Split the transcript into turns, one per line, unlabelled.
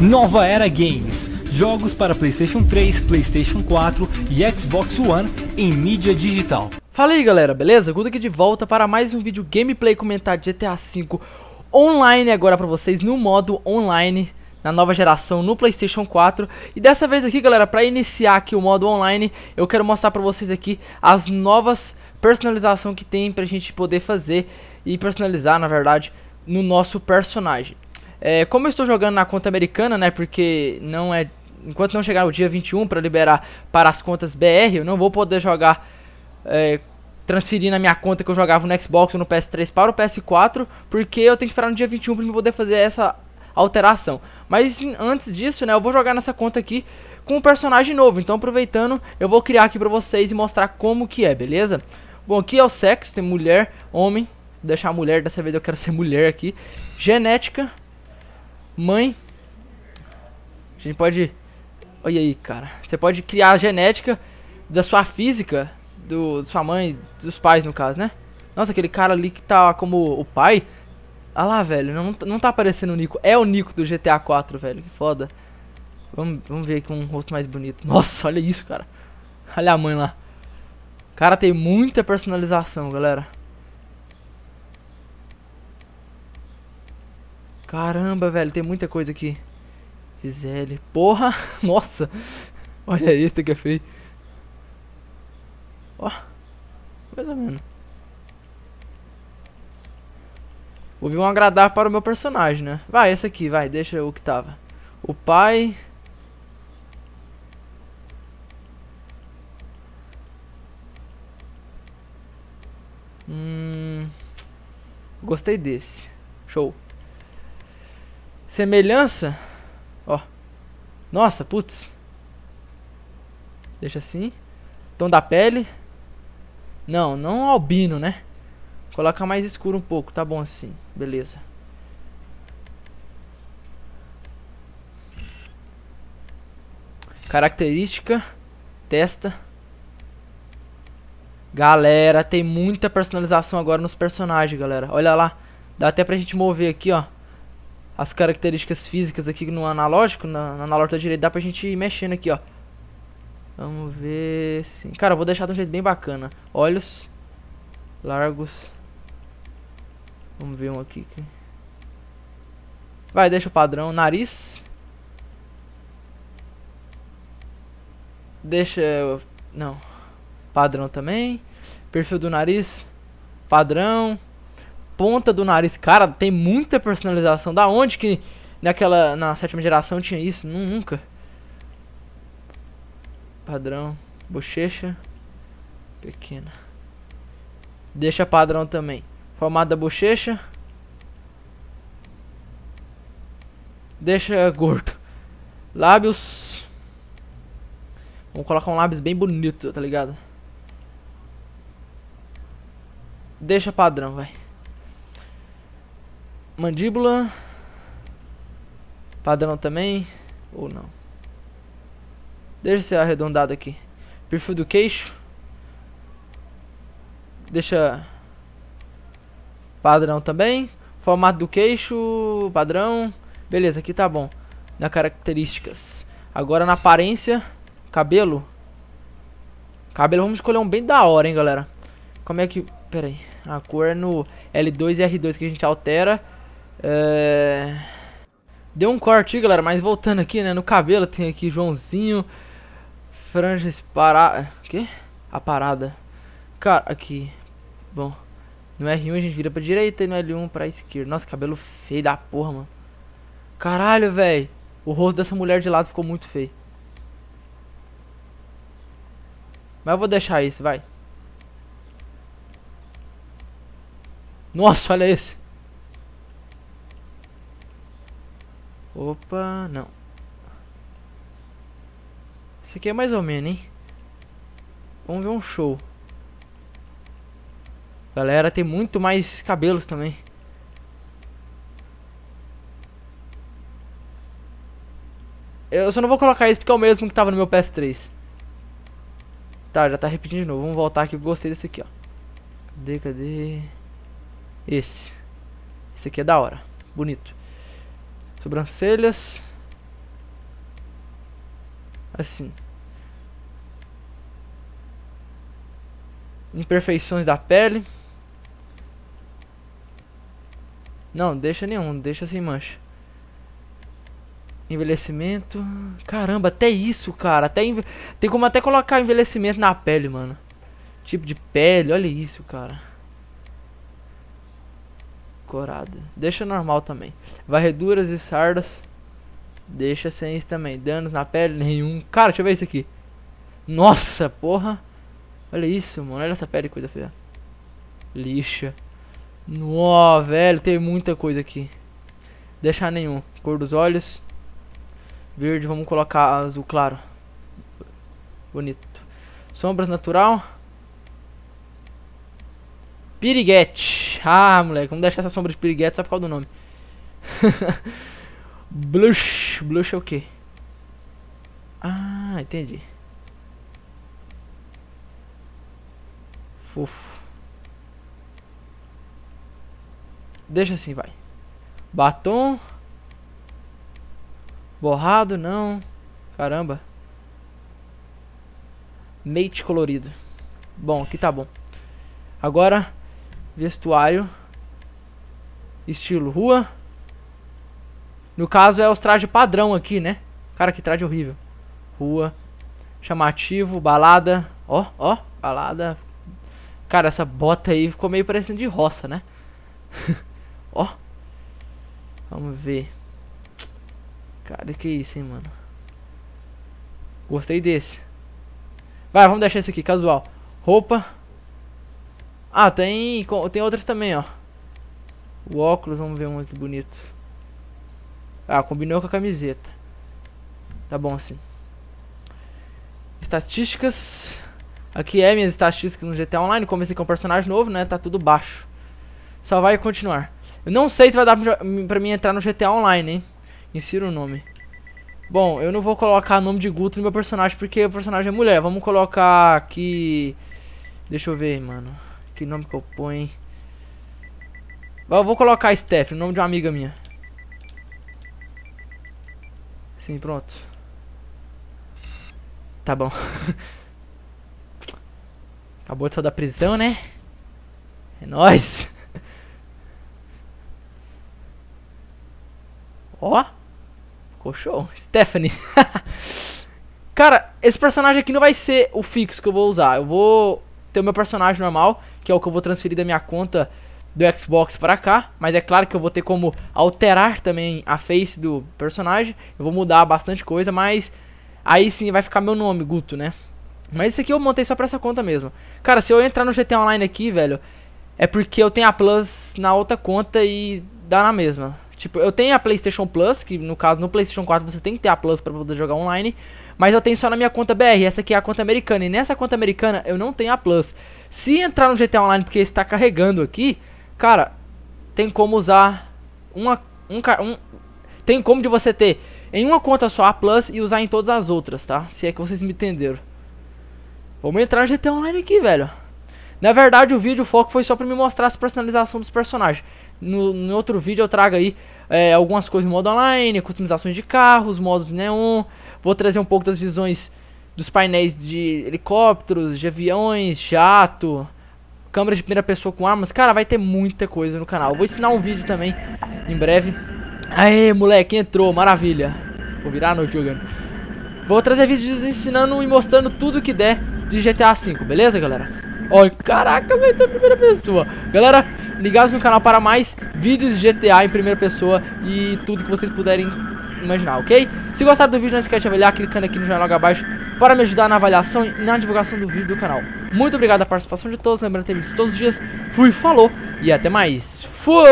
Nova Era Games jogos para PlayStation 3, PlayStation 4 e Xbox One em mídia digital. Fala aí galera, beleza? Guto aqui de volta para mais um vídeo gameplay comentado de GTA V online agora para vocês no modo online na nova geração no PlayStation 4. E dessa vez aqui, galera, para iniciar aqui o modo online, eu quero mostrar para vocês aqui as novas personalização que tem pra gente poder fazer e personalizar, na verdade, no nosso personagem. É, como eu estou jogando na conta americana, né? Porque não é. Enquanto não chegar o dia 21 para liberar para as contas BR, eu não vou poder jogar. É, transferir na minha conta que eu jogava no Xbox ou no PS3 para o PS4, porque eu tenho que esperar no dia 21 para poder fazer essa alteração. Mas assim, antes disso, né, eu vou jogar nessa conta aqui com um personagem novo. Então, aproveitando, eu vou criar aqui para vocês e mostrar como que é, beleza? Bom, aqui é o sexo, tem mulher, homem, vou deixar mulher, dessa vez eu quero ser mulher aqui. Genética, mãe. A gente pode... Olha aí, cara. Você pode criar a genética da sua física, do, sua mãe, dos pais, no caso, né? Nossa, aquele cara ali que tá como o pai. Ah lá, velho, não, não tá aparecendo o Nico. É o Nico do GTA 4, velho, que foda. Vamos, vamos ver aqui um rosto mais bonito. Nossa, olha isso, cara. Olha a mãe lá. O cara tem muita personalização, galera. Caramba, velho, tem muita coisa aqui. Gisele. Porra! Nossa! Olha isso que é feio. Ó. Mais ou menos. Vou vir um agradável para o meu personagem, né? Vai, esse aqui, vai. Deixa o que tava. O pai... Hum... Gostei desse. Show. Semelhança. Ó. Nossa, putz. Deixa assim. Tom da pele. Não, não albino, né? Coloca mais escuro um pouco. Tá bom assim. Beleza. Característica. Testa. Galera, tem muita personalização agora nos personagens, galera. Olha lá. Dá até pra gente mover aqui, ó as características físicas aqui no analógico, na, na analógico da direita, dá pra gente ir mexendo aqui, ó. Vamos ver se... Cara, eu vou deixar de um jeito bem bacana. Olhos. Largos. Vamos ver um aqui. Vai, deixa o padrão. Nariz. Deixa... Não. Padrão também. Perfil do nariz. Padrão ponta do nariz. Cara, tem muita personalização. Da onde que naquela na sétima geração tinha isso? Nunca. Padrão, bochecha pequena. Deixa padrão também. Formada da bochecha. Deixa gordo. Lábios. Vamos colocar um lábios bem bonito, tá ligado? Deixa padrão, vai. Mandíbula. Padrão também. Ou não. Deixa ser arredondado aqui. Perfil do queixo. Deixa padrão também. Formato do queixo, padrão. Beleza, aqui tá bom. Na características. Agora na aparência, cabelo. Cabelo, vamos escolher um bem da hora, hein, galera. Como é que... Pera aí. A cor é no L2 e R2 que a gente altera. É... Deu um corte galera, mas voltando aqui, né? No cabelo tem aqui Joãozinho. Franja parada. que? A parada. Cara, aqui. Bom. No R1 a gente vira pra direita e no L1 pra esquerda. Nossa, cabelo feio da porra, mano. Caralho, velho. O rosto dessa mulher de lado ficou muito feio. Mas eu vou deixar isso, vai. Nossa, olha esse. Opa, não. Esse aqui é mais ou menos, hein? Vamos ver um show. Galera, tem muito mais cabelos também. Eu só não vou colocar isso porque é o mesmo que tava no meu PS3. Tá, já tá repetindo de novo. Vamos voltar aqui. Gostei desse aqui, ó. Cadê, cadê? Esse. Esse aqui é da hora. Bonito sobrancelhas. Assim. Imperfeições da pele. Não, deixa nenhum, deixa sem mancha. Envelhecimento. Caramba, até isso, cara. Até Tem como até colocar envelhecimento na pele, mano. Tipo de pele, olha isso, cara. Corada. Deixa normal também. Varreduras e sardas. Deixa sem isso também. Danos na pele nenhum. Cara, deixa eu ver isso aqui. Nossa, porra. Olha isso, mano. Olha essa pele, coisa feia. Lixa. Nossa, velho. Tem muita coisa aqui. Deixar nenhum. Cor dos olhos. Verde, vamos colocar azul claro. Bonito. Sombras natural. Piriguete. Ah, moleque, vamos deixar essa sombra de piriguete só por causa do nome. blush. Blush é o quê? Ah, entendi. Fofo. Deixa assim, vai. Batom. Borrado, não. Caramba. Mate colorido. Bom, aqui tá bom. Agora, vestuário, estilo rua. No caso é os trajes padrão aqui, né? Cara, que traje horrível. Rua, chamativo, balada. Ó, ó, balada. Cara, essa bota aí ficou meio parecendo de roça, né? ó. Vamos ver. Cara, que isso, hein, mano. Gostei desse. Vai, vamos deixar esse aqui, casual. Roupa. Ah, tem, tem outras também, ó. O óculos, vamos ver um aqui bonito. Ah, combinou com a camiseta. Tá bom assim. Estatísticas. Aqui é minhas estatísticas no GTA Online. Comecei com um personagem novo, né? Tá tudo baixo. Só vai continuar. Eu não sei se vai dar pra, pra mim entrar no GTA Online, hein? Insira o nome. Bom, eu não vou colocar nome de Guto no meu personagem, porque o personagem é mulher. Vamos colocar aqui... Deixa eu ver, mano que nome que eu ponho? Eu vou colocar Stephanie, o nome de uma amiga minha. Sim, pronto. Tá bom. Acabou de sair da prisão, né? É nóis. Ó. Ficou show. Stephanie. Cara, esse personagem aqui não vai ser o fixo que eu vou usar. Eu vou tem o meu personagem normal, que é o que eu vou transferir da minha conta do Xbox para cá, mas é claro que eu vou ter como alterar também a face do personagem, eu vou mudar bastante coisa, mas aí sim vai ficar meu nome, Guto, né? Mas isso aqui eu montei só pra essa conta mesmo. Cara, se eu entrar no GTA Online aqui, velho, é porque eu tenho a Plus na outra conta e dá na mesma. Tipo, eu tenho a PlayStation Plus, que no caso no PlayStation 4 você tem que ter a Plus para poder jogar online, mas eu tenho só na minha conta BR, essa aqui é a conta americana, e nessa conta americana eu não tenho a Plus. Se entrar no GTA Online porque está carregando aqui, cara, tem como usar uma um, um tem como de você ter em uma conta só a Plus e usar em todas as outras, tá? Se é que vocês me entenderam. Vamos entrar no GTA Online aqui, velho. Na verdade, o vídeo, o foco foi só pra me mostrar as personalizações dos personagens. No, no outro vídeo eu trago aí é, algumas coisas do modo online, customizações de carros, modos neon. Vou trazer um pouco das visões dos painéis de helicópteros, de aviões, jato, câmera de primeira pessoa com armas. Cara, vai ter muita coisa no canal. Vou ensinar um vídeo também em breve. Aê, moleque, entrou, maravilha. Vou virar noite jogando. Vou trazer vídeos ensinando e mostrando tudo que der de GTA V, beleza, galera? Ó, caraca, velho, tô em é primeira pessoa. Galera, ligados no canal para mais vídeos de GTA em primeira pessoa e tudo que vocês puderem imaginar, ok? Se gostaram do vídeo, não esquece de avaliar clicando aqui no joinha logo abaixo para me ajudar na avaliação e na divulgação do vídeo do canal. Muito obrigado a participação de todos, lembrando que tem vídeos todos os dias. Fui, falou e até mais. Fui!